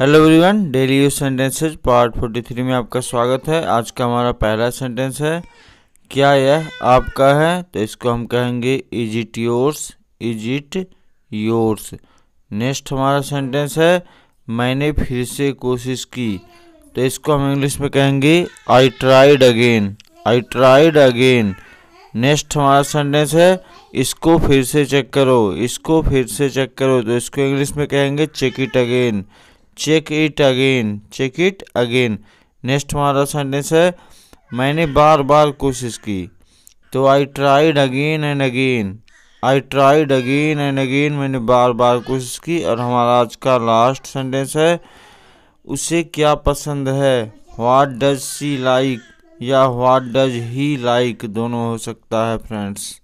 hello everyone daily use sentences part forty three में आपका स्वागत है आज का हमारा पहला सेंटेंस है क्या यह आपका है तो इसको हम कहेंगे is it yours is it yours next हमारा सेंटेंस है मैंने फिर से कोशिश की तो इसको हम इंग्लिश में कहेंगे I tried again I tried again next हमारा सेंटेंस है इसको फिर से चेक करो इसको फिर से चेक करो तो इसको इंग्लिश में कहेंगे check it again check it again check it again next हमारा सेंटेंस है मैंने बार बार कोशिश की तो I tried again and again I tried again and again मैंने बार बार कोशिश की और हमारा आज का लास्ट सेंटेंस है उसे क्या पसंद है वाट डज सी लाइक या वाट डज ही लाइक दोनों हो सकता है फ्रेंड्स